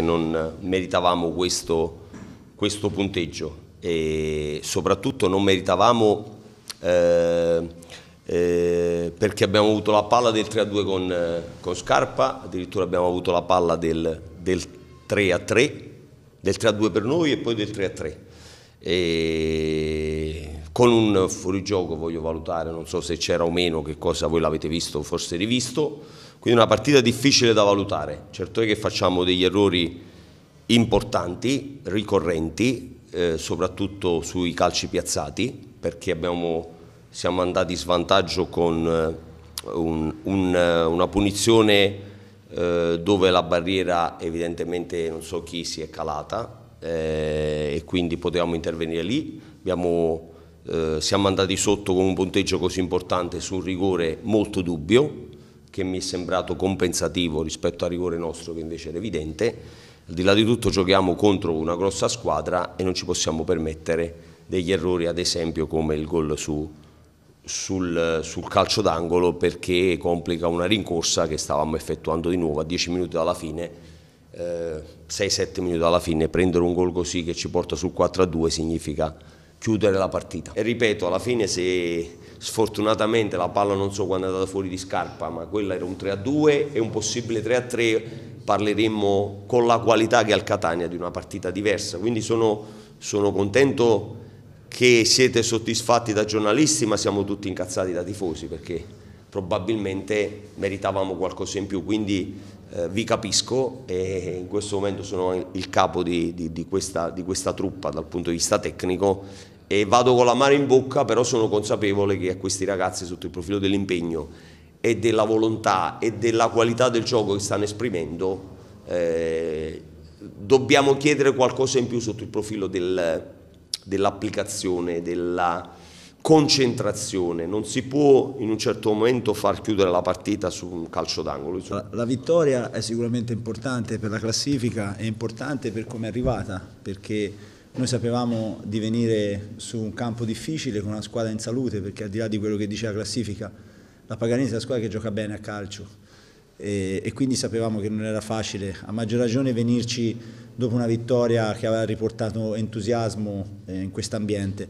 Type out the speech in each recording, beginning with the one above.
Non meritavamo questo, questo punteggio e soprattutto non meritavamo eh, eh, perché abbiamo avuto la palla del 3-2 con, eh, con, Scarpa, addirittura abbiamo avuto la palla del, del 3-3, del 3-2 per noi e poi del 3-3. E con un fuorigioco voglio valutare, non so se c'era o meno, che cosa voi l'avete visto, forse rivisto quindi una partita difficile da valutare, certo è che facciamo degli errori importanti, ricorrenti, eh, soprattutto sui calci piazzati, perché abbiamo, siamo andati in svantaggio con eh, un, un, eh, una punizione eh, dove la barriera evidentemente non so chi si è calata eh, e quindi potevamo intervenire lì. Abbiamo, eh, siamo andati sotto con un punteggio così importante su un rigore molto dubbio che mi è sembrato compensativo rispetto al rigore nostro che invece era evidente. Al di là di tutto giochiamo contro una grossa squadra e non ci possiamo permettere degli errori, ad esempio come il gol su, sul, sul, calcio d'angolo perché complica una rincorsa che stavamo effettuando di nuovo a 10 minuti dalla fine. 6-7 eh, minuti dalla fine prendere un gol così che ci porta sul 4-2 significa chiudere la partita. E ripeto, alla fine se sfortunatamente la palla non so quando è andata fuori di scarpa, ma quella era un 3-2 e un possibile 3-3 parleremmo con la qualità che ha il Catania di una partita diversa. Quindi sono, sono contento che siete soddisfatti da giornalisti, ma siamo tutti incazzati da tifosi perché probabilmente meritavamo qualcosa in più, quindi eh, vi capisco e in questo momento sono il capo di, di, di, questa, di questa truppa dal punto di vista tecnico e vado con la mano in bocca, però sono consapevole che a questi ragazzi sotto il profilo dell'impegno e della volontà e della qualità del gioco che stanno esprimendo, eh, dobbiamo chiedere qualcosa in più sotto il profilo del, dell'applicazione, della, concentrazione, non si può in un certo momento far chiudere la partita su un calcio d'angolo. La, la, vittoria è sicuramente importante per la classifica, è importante per come è arrivata, perché noi sapevamo di venire su un campo difficile con una squadra in salute, perché al di là di quello che dice la classifica, la Paganese è una squadra che gioca bene a calcio e, e quindi sapevamo che non era facile, a maggior ragione venirci dopo una vittoria che aveva riportato entusiasmo eh, in questo ambiente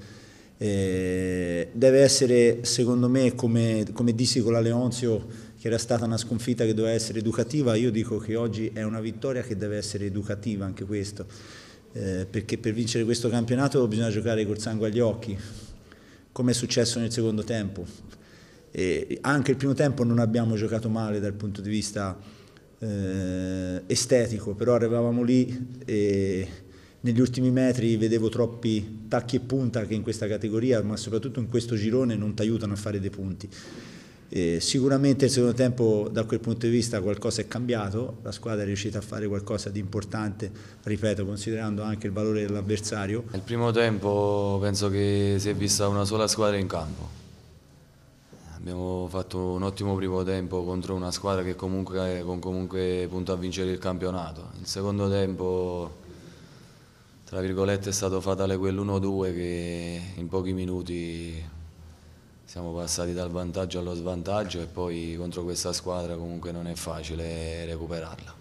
eh, deve essere, secondo me, come, come dissi con la Leonzio, che era stata una sconfitta che doveva essere educativa, io dico che oggi è una vittoria che deve essere educativa anche questo, eh, perché per vincere questo campionato bisogna giocare col sangue agli occhi, come è successo nel secondo tempo. E anche il primo tempo non abbiamo giocato male dal punto di vista eh, estetico, però arrivavamo lì e negli ultimi metri vedevo troppi tacchi e punta che in questa categoria, ma soprattutto in questo girone, non ti aiutano a fare dei punti. Eh, sicuramente il secondo tempo da quel punto di vista qualcosa è cambiato, la squadra è riuscita a fare qualcosa di importante, ripeto, considerando anche il valore dell'avversario. Nel primo tempo penso che si è vista una sola squadra in campo. Abbiamo fatto un ottimo primo tempo contro una squadra che comunque, con comunque punto a vincere il campionato. Il secondo tempo tra virgolette è stato fatale quell'1-2 che in pochi minuti siamo passati dal vantaggio allo svantaggio e poi contro questa squadra comunque non è facile recuperarla.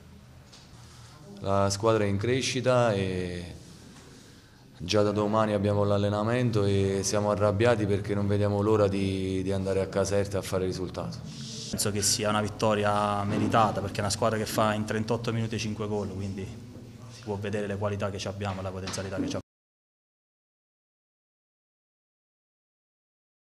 La squadra è in crescita e già da domani abbiamo l'allenamento e siamo arrabbiati perché non vediamo l'ora di, di, andare a Caserta a fare risultato. Penso che sia una vittoria meritata perché è una squadra che fa in 38 minuti 5 gol, quindi si può vedere le qualità che abbiamo, e la potenzialità che abbiamo.